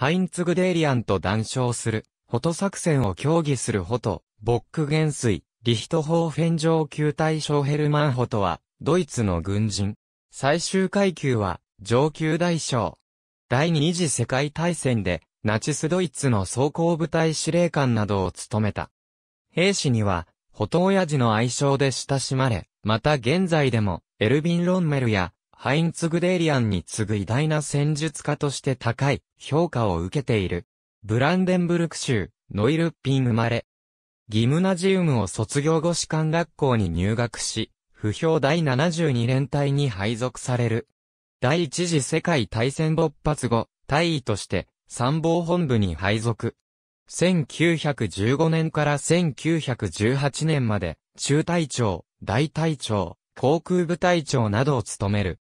ハインツグデーリアンと談笑する、フォト作戦を協議するフォト、ボック元帥、リヒトホーフェン上級対象ヘルマンホトは、ドイツの軍人。最終階級は、上級大将。第二次世界大戦で、ナチスドイツの装甲部隊司令官などを務めた。兵士には、ホト親父の愛称で親しまれ、また現在でも、エルビン・ロンメルや、ハインツ・グデーリアンに次ぐ偉大な戦術家として高い評価を受けている。ブランデンブルク州、ノイルッピン生まれ。ギムナジウムを卒業後士官学校に入学し、不評第72連隊に配属される。第一次世界大戦勃発後、大尉として参謀本部に配属。1915年から1918年まで、中隊長、大隊長、航空部隊長などを務める。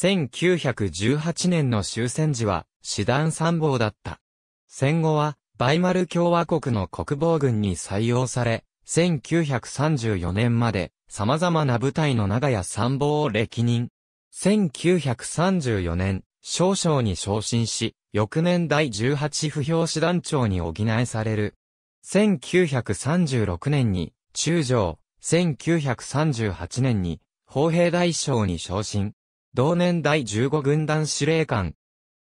1918年の終戦時は、師団参謀だった。戦後は、バイマル共和国の国防軍に採用され、1934年まで、様々な部隊の長屋参謀を歴任。1934年、少将に昇進し、翌年第18不評師団長に補えされる。1936年に、中将、1938年に、砲兵大将に昇進。同年第15軍団司令官。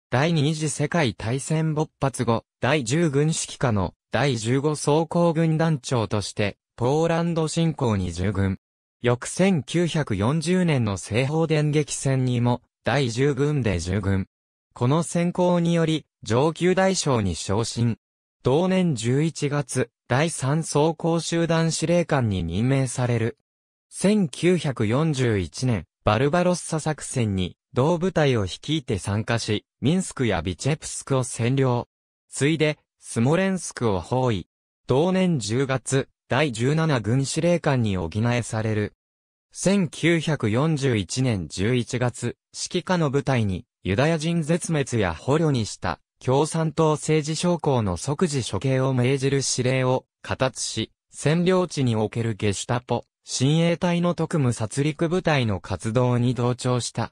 第二次世界大戦勃発後、第10軍指揮下の第15装甲軍団長として、ポーランド侵攻に従軍。翌1940年の西方電撃戦にも、第10軍で従軍。この戦功により、上級大将に昇進。同年11月、第3装甲集団司令官に任命される。1941年、バルバロッサ作戦に、同部隊を率いて参加し、ミンスクやビチェプスクを占領。ついで、スモレンスクを包囲。同年10月、第17軍司令官に補えされる。1941年11月、指揮下の部隊に、ユダヤ人絶滅や捕虜にした、共産党政治将校の即時処刑を命じる指令を、加達し、占領地におけるゲシュタポ、親衛隊の特務殺戮部隊の活動に同調した。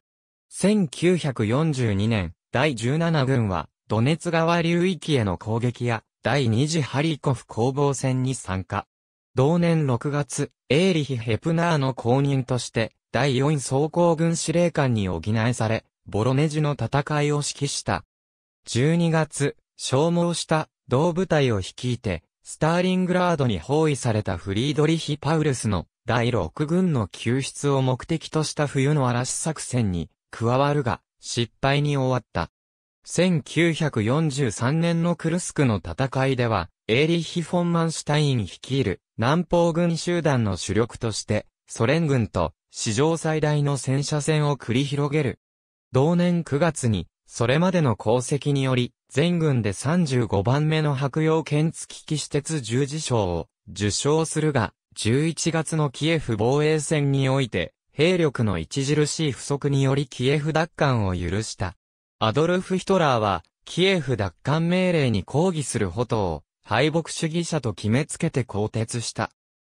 1942年、第17軍は、ドネツ川流域への攻撃や、第2次ハリコフ攻防戦に参加。同年6月、エーリヒ・ヘプナーの後任として、第4装甲軍司令官に補えされ、ボロネジの戦いを指揮した。12月、消耗した同部隊を率いて、スターリングラードに包囲されたフリードリヒ・パウルスの第6軍の救出を目的とした冬の嵐作戦に加わるが、失敗に終わった。1943年のクルスクの戦いでは、エーリッヒ・フォンマンシュタイン率いる南方軍集団の主力として、ソ連軍と史上最大の戦車戦を繰り広げる。同年9月に、それまでの功績により、全軍で35番目の白洋剣付き騎士鉄十字章を受賞するが、11月のキエフ防衛戦において、兵力の著しい不足によりキエフ奪還を許した。アドルフ・ヒトラーは、キエフ奪還命令に抗議するホトを、敗北主義者と決めつけて更迭した。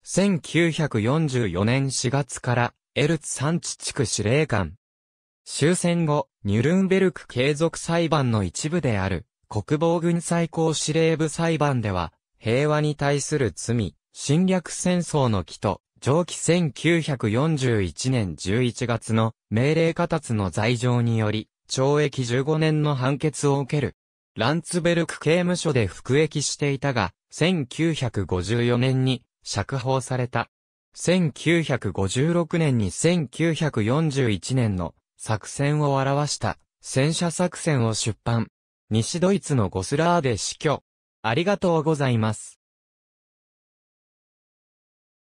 1944年4月から、エルツン地地区司令官。終戦後、ニュルンベルク継続裁判の一部である、国防軍最高司令部裁判では、平和に対する罪、侵略戦争の木と、上記1941年11月の命令達の罪状により、懲役15年の判決を受ける。ランツベルク刑務所で服役していたが、1954年に釈放された。1956年に1941年の作戦を表した戦車作戦を出版。西ドイツのゴスラーで死去。ありがとうございます。